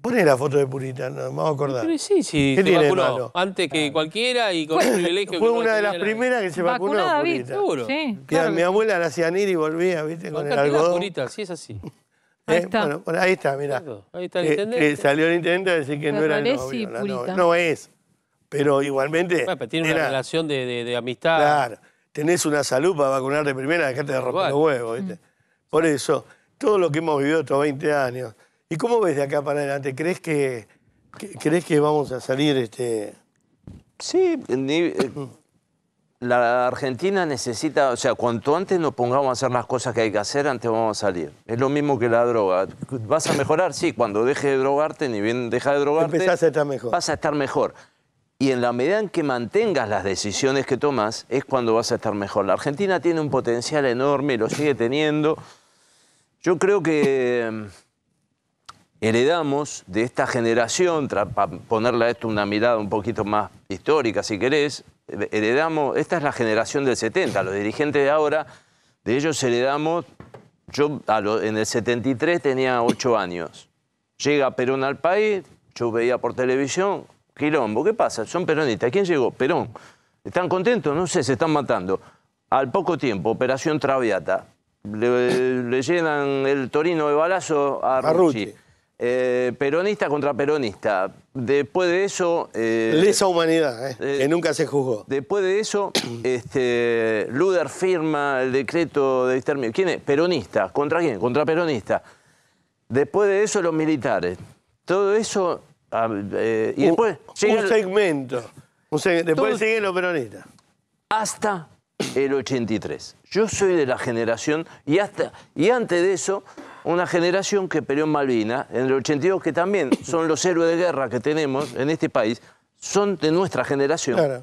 Poné la foto de Purita, nos vamos a acordar. sí, sí, se vacunó antes que cualquiera y con el privilegio Fue una de las primeras que se vacunó, Purita. Mi- abuela la hacía ir y volvía, ¿viste? Con el algodón. purita, sí es así. Ahí eh, está. bueno, ahí está, mirá. Ahí está el eh, intendente. Eh, salió el intendente a decir que no era el novio. No es. Pero igualmente. Bueno, tiene una relación de, amistad. Claro. Tenés una salud para vacunarte primero primera, dejate de romper los huevos, ¿viste? Mm. Por eso, todo lo que hemos vivido estos 20 años, ¿Y cómo ves de acá para adelante? ¿Crees que, ¿crees que vamos a salir este...? Sí, eh, la Argentina necesita, o sea, cuanto antes nos pongamos a hacer las cosas que hay que hacer, antes vamos a salir. Es lo mismo que la droga. ¿Vas a mejorar? Sí, cuando deje de drogarte, ni bien deja de drogarte... Empezás a estar mejor. Vas a estar mejor. Y en la medida en que mantengas las decisiones que tomas, es cuando vas a estar mejor. La Argentina tiene un potencial enorme, lo sigue teniendo. Yo creo que heredamos de esta generación, para ponerle a esto una mirada un poquito más histórica, si querés, heredamos, esta es la generación del 70, los dirigentes de ahora, de ellos heredamos, yo en el 73 tenía 8 años, llega Perón al país, yo veía por televisión, quilombo, ¿qué pasa? Son peronistas, ¿quién llegó? Perón. ¿Están contentos? No sé, se están matando. Al poco tiempo, Operación Traviata, le, llenan el torino de balazo a Rucci. Eh, peronista contra peronista. Después de eso. Eh, Lesa humanidad, eh, eh, que nunca se juzgó. Después de eso, este, Luder firma el decreto de exterminio. ¿Quién es? Peronista. ¿Contra quién? Contra peronista. Después de eso, los militares. Todo eso. Ah, y después. Un, segmento. después de siguen los peronistas. Hasta el 83. Yo soy de la generación. Y, hasta, y antes de eso una generación que peleó en Malvinas, en el 82, que también son los héroes de guerra que tenemos en este país, son de nuestra generación.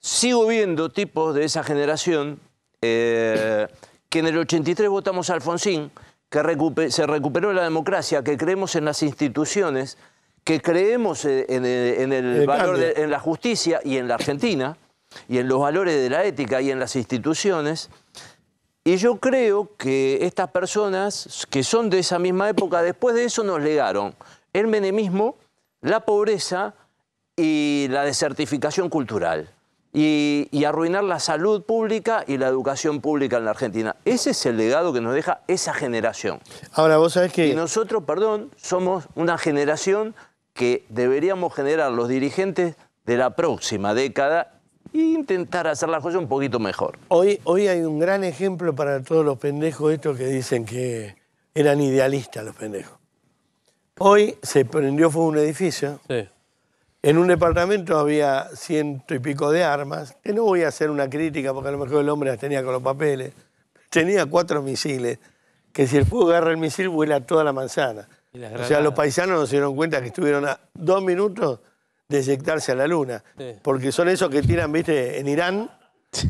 Sigo viendo tipos de esa generación eh, que en el 83 votamos a Alfonsín, que se recuperó la democracia, que creemos en las instituciones, que creemos en, el, valor, en la justicia y en la Argentina, y en los valores de la ética y en las instituciones. Y yo creo que estas personas que son de esa misma época, después de eso nos legaron el menemismo, la pobreza y la desertificación cultural. Y, arruinar la salud pública y la educación pública en la Argentina. Ese es el legado que nos deja esa generación. Ahora, vos sabés que... Y nosotros, perdón, somos una generación que deberíamos generar los dirigentes de la próxima década e intentar hacer la joya un poquito mejor. Hoy, hoy hay un gran ejemplo para todos los pendejos estos que dicen que eran idealistas los pendejos. Hoy se prendió fuego un edificio. Sí. En un departamento había ciento y pico de armas, que no voy a hacer una crítica porque a lo mejor el hombre las tenía con los papeles. Tenía cuatro misiles, que si el fuego agarra el misil vuela toda la manzana. O sea, los paisanos no se dieron cuenta que estuvieron a dos minutos desyectarse a la luna. Porque son esos que tiran, viste, en Irán.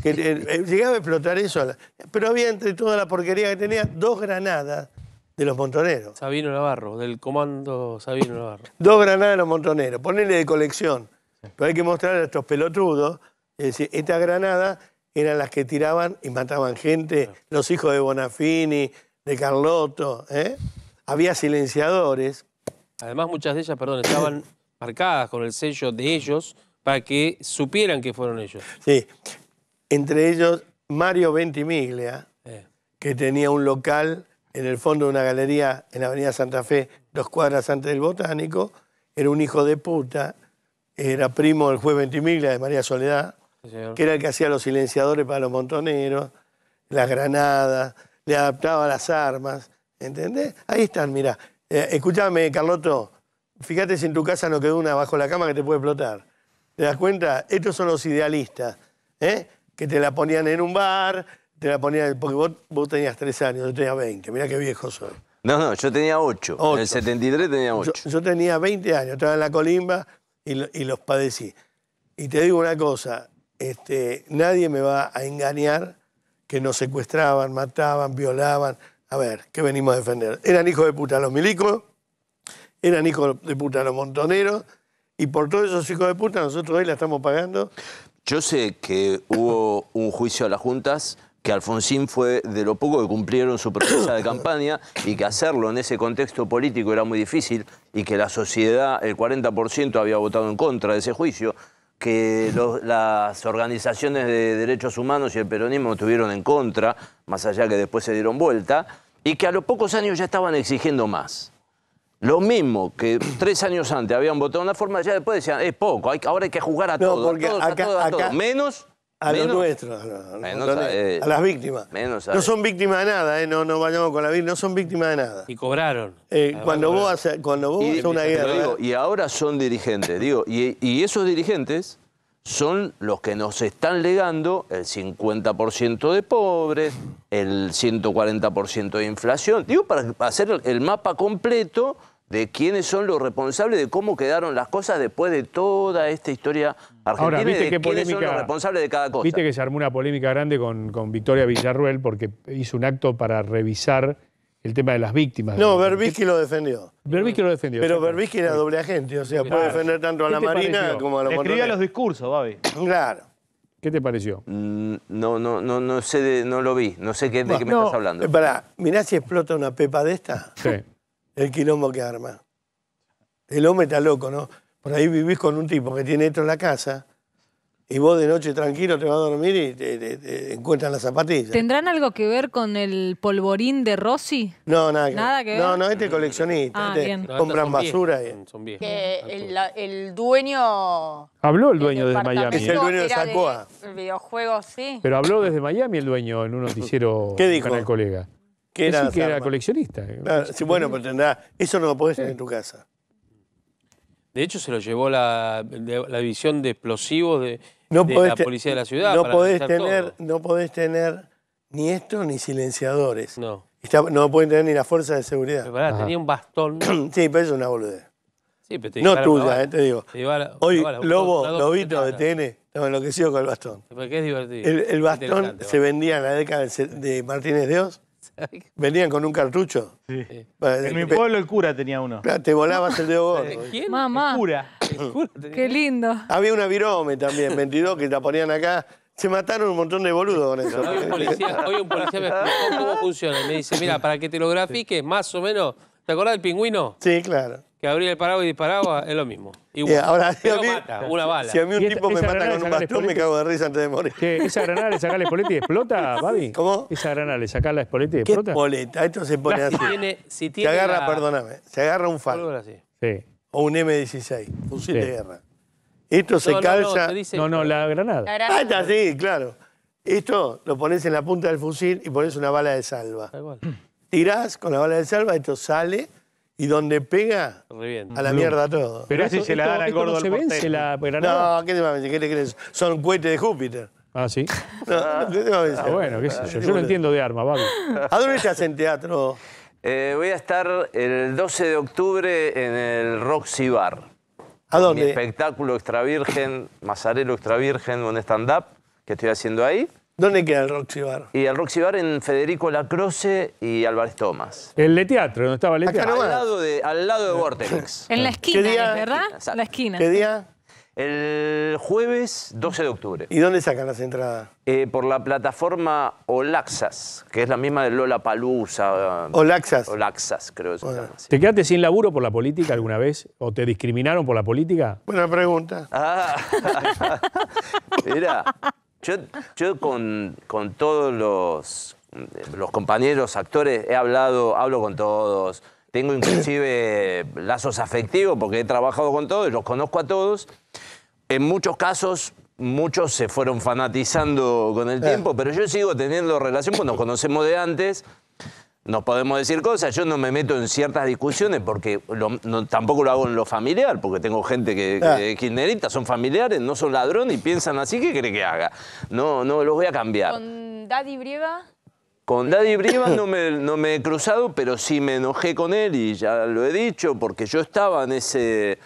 Que, eh, eh, llegaba a explotar eso. Pero había entre toda la porquería que tenía dos granadas de los montoneros. Sabino Navarro, del comando Sabino Navarro. dos granadas de los montoneros. Ponele de colección. Pero hay que mostrar a estos pelotudos. Es decir, estas granadas eran las que tiraban y mataban gente. Los hijos de Bonafini, de Carlotto. ¿eh? Había silenciadores. Además, muchas de ellas, perdón, estaban marcadas con el sello de ellos para que supieran que fueron ellos. Sí, entre ellos Mario Ventimiglia, eh. que tenía un local en el fondo de una galería en la Avenida Santa Fe, dos cuadras antes del Botánico, era un hijo de puta, era primo del juez Ventimiglia de María Soledad, que era el que hacía los silenciadores para los montoneros, las granadas, le adaptaba las armas, ¿entendés? Ahí están, mirá. Eh, escúchame, Carloto, Fíjate si en tu casa no quedó una bajo la cama que te puede explotar. ¿Te das cuenta? Estos son los idealistas, ¿eh? que te la ponían en un bar, te la ponían. Porque vos, vos tenías tres años, yo tenía 20, Mira qué viejo soy. No, no, yo tenía ocho. En el 73 tenía ocho. Yo, tenía 20 años, estaba en la colimba y, los padecí. Y te digo una cosa, este, nadie me va a engañar que nos secuestraban, mataban, violaban. A ver, ¿qué venimos a defender? Eran hijos de puta los milicos, eran hijos de puta los montoneros, y por todos esos hijos de puta nosotros hoy la estamos pagando. Yo sé que hubo un juicio a las juntas que Alfonsín fue de lo poco que cumplieron su promesa de campaña y que hacerlo en ese contexto político era muy difícil y que la sociedad, el 40% había votado en contra de ese juicio, que las organizaciones de derechos humanos y el peronismo estuvieron en contra, más allá que después se dieron vuelta, y que a los pocos años ya estaban exigiendo más. Lo mismo que tres años antes habían votado una forma, ya después decían, es poco, hay, ahora hay que jugar a todo, a todos, a todos, Menos a los nuestros, a, las víctimas. no son víctimas de nada, eh, no, no vayamos con la vida, no son víctimas de nada. Y cobraron. Eh, ah, cuando, vos cuando, una guerra. y ahora son dirigentes, digo, y, esos dirigentes son los que nos están legando el 50% de pobres, el 140% de inflación. Digo, para hacer el mapa completo de quiénes son los responsables de cómo quedaron las cosas después de toda esta historia argentina Ahora, ¿viste de qué quiénes son los responsables de cada cosa. Viste que se armó una polémica grande con, Victoria Villarruel porque hizo un acto para revisar el tema de las víctimas. No, Berbisky lo defendió. Berbisky lo defendió. Pero Berbisky era doble agente, o sea, puede defender tanto a la Marina como a la Escribía los discursos, Babi. Claro. ¿Qué te pareció? Mm, no, no, no, no sé, no lo vi, no sé de qué me estás hablando. Eh, pará, mirá si explota una pepa de esta. Sí el quilombo que arma. El hombre está loco, ¿no? Por ahí vivís con un tipo que tiene esto en la casa y vos de noche tranquilo te vas a dormir y te, encuentran las zapatillas. ¿Tendrán algo que ver con el polvorín de Rossi? No, nada que, ver. No, no, este es coleccionista. Ah, este compran basura. y... Son el, dueño... Habló el dueño desde Miami. ¿eh? Es el dueño de Sacoa. El videojuego, sí. Pero habló desde Miami el dueño en un noticiero ¿Qué dijo? con el colega que era, que era coleccionista. Eh, sí, bueno, pero tendrá. Eso no lo podés tener en tu casa. De hecho, se lo llevó la, división de explosivos de, la policía de la ciudad. No, podés tener, no tener ni esto ni silenciadores. No. Está, no pueden tener ni la fuerza de seguridad. tenía un bastón. sí, pero eso es una boludez. Sí, pero no tuya, eh, te digo. Hoy, Lobo, Lobito de TN, estaba enloquecido con el bastón. Porque es divertido. El, bastón se vendía en la década de Martínez Dios Venían con un cartucho. En mi eh, pueblo el cura tenía uno. te volabas el dedo gordo. ¿Quién? Mamá. El cura. Qué lindo. Había una virome también, 22, que te ponían acá. Se mataron un montón de boludos con eso. Hoy un policía, me explicó cómo funciona. me dice, mira, para que te lo grafiques, más o menos... ¿Te acordás del pingüino? Sí, claro que abría el parado y disparaba, es lo mismo. Igual. Eh, ahora, si mí, una bala. Si a mí un tipo me mata con un bastón, me cago de risa antes de morir. ¿Qué? ¿Esa granada le saca la espoleta y explota, Babi? ¿Cómo? ¿Esa granada le saca la espoleta y explota? ¿Qué espoleta? Esto se pone así. Si tiene, si se agarra, perdóname, se agarra un FAL. Sí. O un M16, fusil de guerra. Esto se calza... No, no, la granada. Ah, está sí, claro. Esto lo pones en la punta del fusil y pones una bala de salva. Tirás con la bala de salva, esto sale y donde pega, a la mierda todo. Pero así se la dan al gordo del se la granada. No, ¿qué te mames? ¿Qué te crees? Son cohetes de Júpiter. Ah, sí. Ah, bueno, qué sé yo. Ah, yo no entiendo de armas, vale. ¿A dónde estás en teatro? Eh, voy a estar el 12 de octubre en el Roxy Bar. ¿A dónde? Mi espectáculo Extravirgen, Mazarelo Extravirgen, un stand-up que estoy haciendo ahí. ¿Dónde queda el Roxy Bar? Y el Roxy Bar en Federico Lacroce y Álvarez Tomás. El de teatro, donde estaba el Al lado de, al Vortex. En la esquina, ¿verdad? En La esquina. ¿Qué día? El jueves 12 de octubre. ¿Y dónde sacan las entradas? Eh, por la plataforma Olaxas, que es la misma de Lola Palusa. Olaxas. Olaxas, creo que ¿Te quedaste sin laburo por la política alguna vez? ¿O te discriminaron por la política? Buena pregunta. Ah, mira. Yo, yo con, con, todos los, los compañeros actores he hablado, hablo con todos, tengo inclusive lazos afectivos porque he trabajado con todos, los conozco a todos. En muchos casos, muchos se fueron fanatizando con el tiempo, pero yo sigo teniendo relación, pues nos conocemos de antes nos podemos decir cosas. Yo no me meto en ciertas discusiones porque tampoco lo hago en lo familiar, porque tengo gente que, ah. es son familiares, no son ladrones y piensan así, ¿qué cree que haga? No, no los voy a cambiar. ¿Con Daddy Brieva? Con Daddy Brieva no no me he cruzado, pero sí me enojé con él y ya lo he dicho, porque yo estaba en ese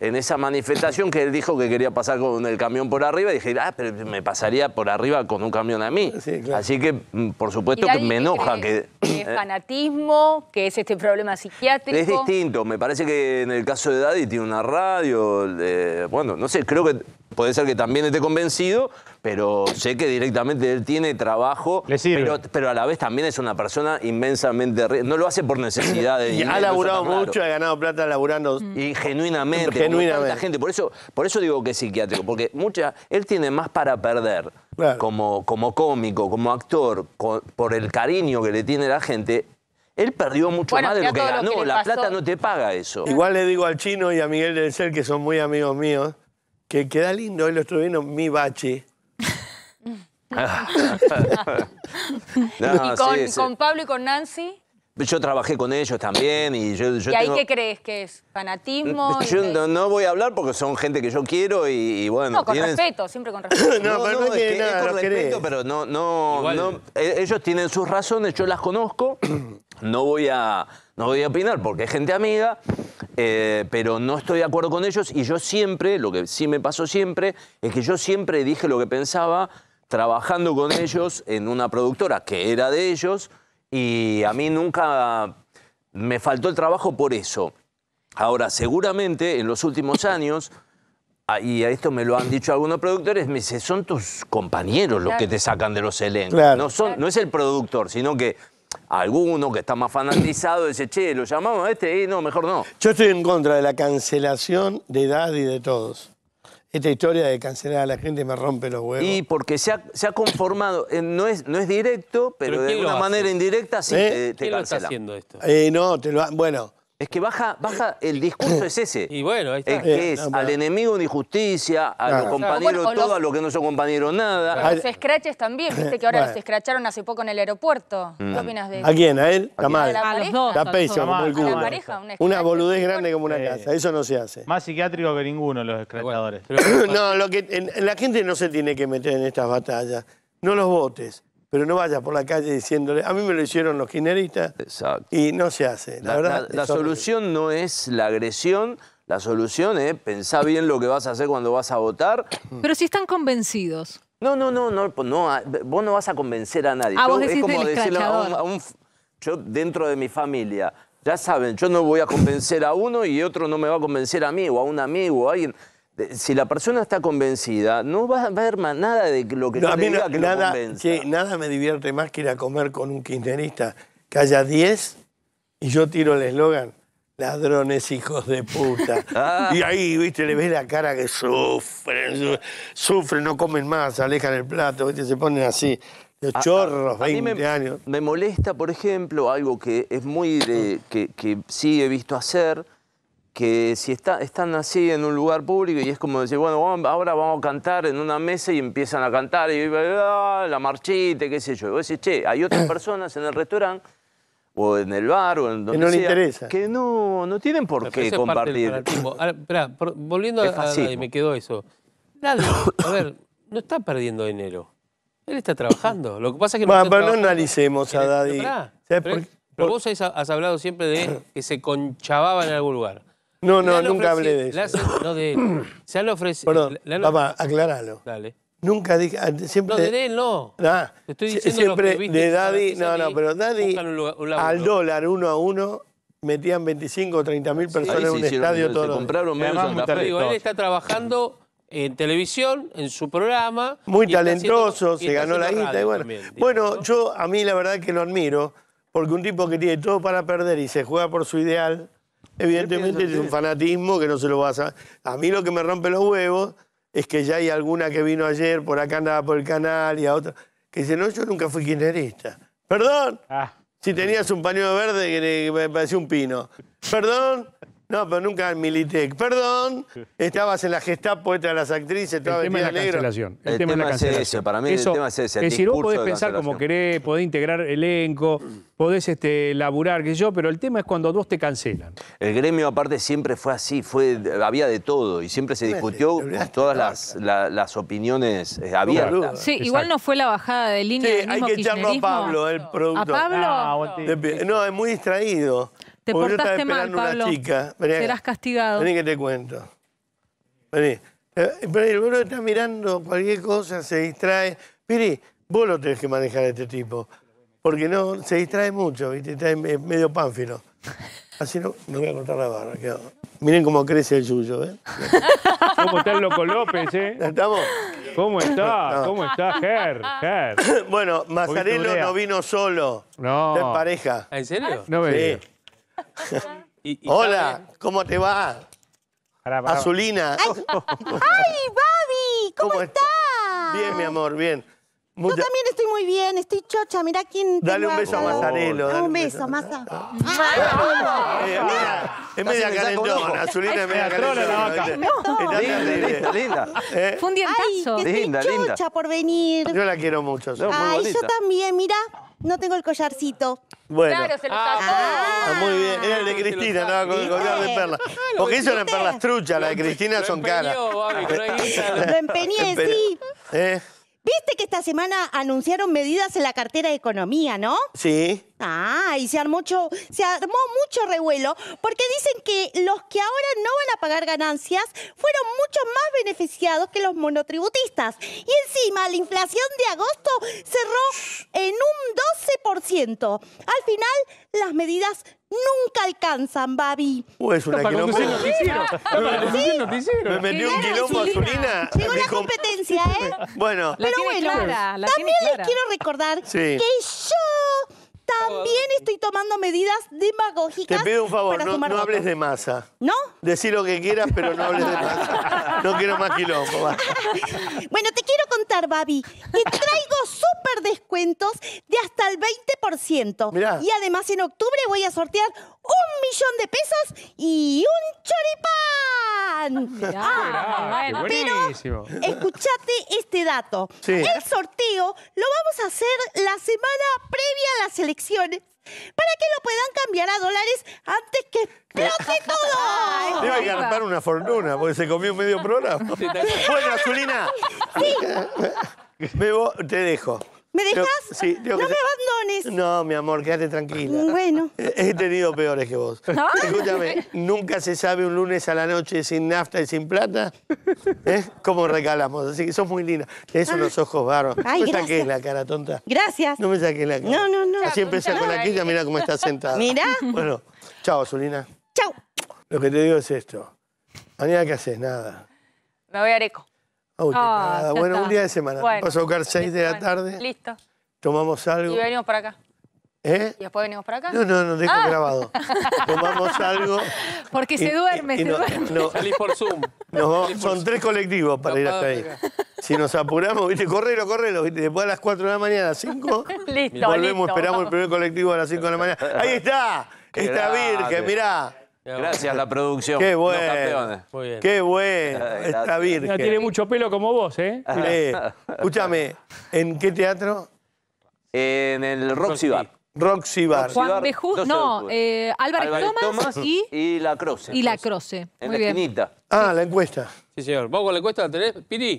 en esa manifestación que él dijo que quería pasar con el camión por arriba, dije, ah, pero me pasaría por arriba con un camión a mí. Así que, mm, por supuesto, que me enoja que... es eh, fanatismo, que es este problema psiquiátrico. Es distinto, me parece que en el caso de Daddy tiene una radio, eh, bueno, no sé, creo que puede ser que también esté convencido, pero sé que directamente él tiene trabajo, Pero, a la vez también es una persona inmensamente... No lo hace por necesidad de Y ha laburado mucho, ha ganado plata laburando. Mm. Y genuinamente, gente. Por eso, por eso digo que es psiquiátrico, porque mucha, él tiene más para perder como, como cómico, como actor, por el cariño que le tiene la gente. Él perdió mucho más de lo que ganó. la plata no te paga eso. Igual le digo al chino y a Miguel del Cel, que son muy amigos míos, que queda lindo, Él lo en mi bache, y con, Pablo y con Nancy. Yo trabajé con ellos también y yo... ¿Y ahí qué crees que es? ¿Fanatismo? Yo no, voy a hablar porque son gente que yo quiero y, bueno... No, con respeto, siempre con respeto. no, no, pero no, es que es con respeto, pero no, no, eh, Ellos tienen sus razones, yo las conozco, no voy a no voy a opinar porque es gente amiga, eh, pero no estoy de acuerdo con ellos y yo siempre, lo que sí me pasó siempre, es que yo siempre dije lo que pensaba trabajando con ellos en una productora que era de ellos y a mí nunca me faltó el trabajo por eso. Ahora, seguramente en los últimos años, y a esto me lo han dicho algunos productores, me dice, son tus compañeros los que te sacan de los elencos. No, son, no es el productor, sino que alguno que está más fanatizado dice, che, lo llamamos a este, y no, mejor no. Yo estoy en contra de la cancelación de edad y de todos esta historia de cancelar a la gente me rompe los huevos. Y porque se ha, se ha conformado, eh, no es, no es directo, pero, de una manera indirecta sí ¿Eh? te, te está haciendo esto? Eh, no, te lo, bueno, es que baja, baja, el discurso es ese. Y bueno, ahí está. que eh, es al enemigo de injusticia, a los compañeros todo, a los que no son compañeros nada. A Los escraches también, viste que ahora se los escracharon hace poco en el aeropuerto. ¿Qué mm. opinas de ¿A quién? ¿A él? ¿A, ¿A La a los Pareja, una, boludez grande como una casa. Eso no se hace. Más psiquiátrico que ninguno los escrachadores. no, lo que, la gente no se tiene que meter en estas batallas. No los votes. Pero no vayas por la calle diciéndole, a mí me lo hicieron los kirchneristas Exacto. y no se hace. La, verdad, la, solución no es la agresión, la solución es pensar bien lo que vas a hacer cuando vas a votar. Pero si están convencidos. No, no, no, no, pues no ah, vos no vas a convencer a nadie. Ah, vos es como decirle Yo dentro de mi familia, ya saben, yo no voy a convencer a uno y otro no me va a convencer a mí o a un amigo o a alguien si la persona está convencida, no va a haber nada de lo que no, diga que nada, nada me divierte más que ir a comer con un quinterista. que haya 10 y yo tiro el eslogan, ladrones hijos de puta. Ah. Y ahí, viste, le ves la cara que sufren, sufren, no comen más, alejan el plato, viste, se ponen así. Los chorros, 20 me, años. Me molesta, por ejemplo, algo que es muy mm. que sí he visto hacer, que si están así en un lugar público y es como decir, bueno, ahora vamos a cantar en una mesa y empiezan a cantar y la marchita, qué sé yo. Y vos decís, che, hay otras personas en el restaurante o en el bar o en donde que no sea, le interesa. que no, no tienen por qué compartir. espera, volviendo a, a, me quedó eso. a ver, no está perdiendo dinero. Él está trabajando. Lo que pasa es que no pero analicemos a Daddy. vos has hablado siempre de que se conchababa en algún lugar. No, no, nunca hablé de eso. no de él. Se han ofrecido. Perdón, papá, aclaralo. Dale. Nunca dije. Ah, no, de él no. Nah, estoy diciendo siempre lo de Daddy. No, no, pero Daddy. al dólar uno a uno metían 25 o 30 mil personas en un estadio todo. compraron menos no, no, Digo, él está trabajando en televisión, en su programa. Muy talentoso, se ganó la guita. Y bueno, bueno yo a mí la verdad que lo admiro, porque un tipo que tiene todo para perder y se juega por su ideal Evidentemente es un fanatismo que no se lo vas a... A mí lo que me rompe los huevos es que ya hay alguna que vino ayer, por acá andaba por el canal y a otra, que dice, no, yo nunca fui kirchnerista. Perdón. Ah. Si tenías un pañuelo verde que me parecía un pino. Perdón. No, pero nunca en Militec. Perdón, estabas en la Gestapo, poeta de las actrices, estaba en la negro. cancelación. El, tema, es la ese, para mí el tema es ese. es decir, vos podés pensar como querés, podés integrar elenco, podés este, laburar, qué sé yo, pero el tema es cuando vos te cancelan. El gremio, aparte, siempre fue así, fue, había de todo y siempre se discutió todas las, las opiniones eh, abiertas. Sí, igual no fue la bajada de línea. Sí, del hay que echarlo a Pablo, el productor. ¿A Pablo? Ah, no es muy distraído. Te Porque portaste mal, Pablo. Una chica. serás castigado. Vení que te cuento. Vení. Eh, el boludo está mirando cualquier cosa, se distrae. Piri, vos lo tenés que manejar a este tipo. Porque no, se distrae mucho, ¿viste? Está medio pánfilo. Así no, no voy a cortar la barra. Miren cómo crece el suyo, ¿eh? ¿Cómo está el Loco López, eh? ¿Estamos? ¿Cómo está? ¿Cómo está, Ger? Ger. Bueno, Mazzarello no vino solo. No. Está en pareja. ¿Ah, ¿En serio? No me sí. Hola, ¿cómo te va? Azulina. ¡Ay, Babi! ¿Cómo, estás? Bien, mi amor, bien. Yo también estoy muy bien, estoy chocha, mira quién... Dale un beso a Mazarelo. Dale un beso, a Maza. Ah. Ah. es media calentona, Azulina es media calentona. No. Linda, linda. Fue un dientazo. Yo linda, chocha por venir. Yo la quiero mucho. Ay, yo también, mira, no tengo el collarcito. Bueno. Claro, se lo sacó! Ah, ah, muy bien. Era el de Cristina, no con el collar de perlas. Porque eso eran perlas trucha, las de Cristina son caras. Lo empeñé, sí. ¿Eh? Viste que esta semana anunciaron medidas en la cartera de economía, ¿no? Sí. Ah, y se armó, mucho, se armó mucho revuelo porque dicen que los que ahora no van a pagar ganancias fueron mucho más beneficiados que los monotributistas. Y encima, la inflación de agosto cerró en un 12%. Al final, las medidas nunca alcanzan, Babi. Pues una para quilombo. noticiero. Me metió un quilombo azulina. Llegó competencia, ¿eh? Bueno. también les quiero recordar que yo también estoy tomando medidas demagógicas. Te pido un favor, no, hables de masa. ¿No? Decí lo que quieras, pero no hables de masa. No quiero más quilombo. bueno, te quiero contar, Babi, que traigo súper descuentos de hasta el 20%. Mirá. Y además en octubre voy a sortear un millón de pesos y un choripán. Ah, buenísimo. ah, Pero escuchate este dato. El sorteo lo vamos a hacer la semana previa a las elecciones para que lo puedan cambiar a dólares antes que explote todo. Iba a gastar una fortuna porque se comió medio programa. bueno, Azulina. Sí. te dejo. ¿Me dejas? no me abandones. No, mi amor, quédate tranquila. Bueno. He tenido peores que vos. ¿No? Escúchame, nunca se sabe un lunes a la noche sin nafta y sin plata. ¿Eh? ¿Cómo regalamos? Así que sos muy linda. Tenés ah. unos ojos barros. no me saques la cara, tonta. Gracias. No me saques la cara. No, no, no. Así saco con la quilla, mira cómo está sentada. Mira. Bueno, chao, Zulina. Chao. Lo que te digo es esto. Mañana que haces, nada. Me voy a Areco. Ah, ah, bueno, un día de semana. pasó a buscar 6 de la tarde. Listo. Tomamos algo. Y venimos para acá. ¿Eh? ¿Y después venimos para acá? No, no, no, dejo ah. grabado. Tomamos algo. Porque se duerme, se duerme. No, Salís por Zoom. son tres colectivos para ir hasta ahí. Si nos apuramos, viste, correlo, correlo. Después a las 4 de la mañana, a las 5. listo, volvemos, esperamos el primer colectivo a las 5 de la mañana. ¡Ahí está! ¡Está Virgen, mirá! Gracias a la producción. Qué bueno. Qué bueno. Está virgen. tiene mucho pelo como vos, ¿eh? escúchame, ¿en qué teatro? En el Roxy Bar. Roxy Bar. Juan Beju no, eh, Álvarez, y... Y La Croce. Y La Croce, muy en bien. esquinita. Ah, la encuesta. Sí, señor. ¿Vamos con la encuesta? ¿Tenés? Piri,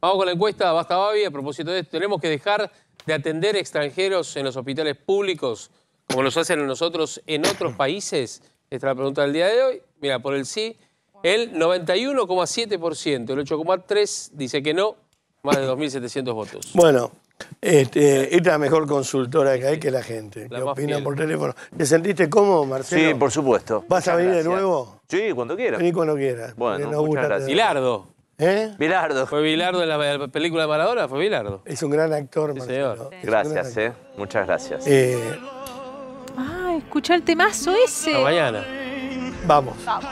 vamos con la encuesta. Basta, Babi. A propósito de esto, tenemos que dejar de atender extranjeros en los hospitales públicos como los hacen nosotros en otros países. Esta es la pregunta del día de hoy. Mira, por el sí, el 91,7%, el 8,3% dice que no, más de 2.700 votos. Bueno, este, esta es la mejor consultora que hay que la gente. La que opina por teléfono. ¿Te sentiste cómodo, Marcelo? Sí, por supuesto. ¿Vas a venir de nuevo? Sí, cuando quieras. Vení cuando quieras. Bueno, muchas gracias. Bilardo. ¿Eh? Bilardo. ¿Fue Vilardo en la película de Maradona? ¿Fue Vilardo? Es un gran actor, Marcelo. Gracias, Eh. Muchas gracias. Eh, escuchar el temazo ese. mañana. Vamos. Vamos.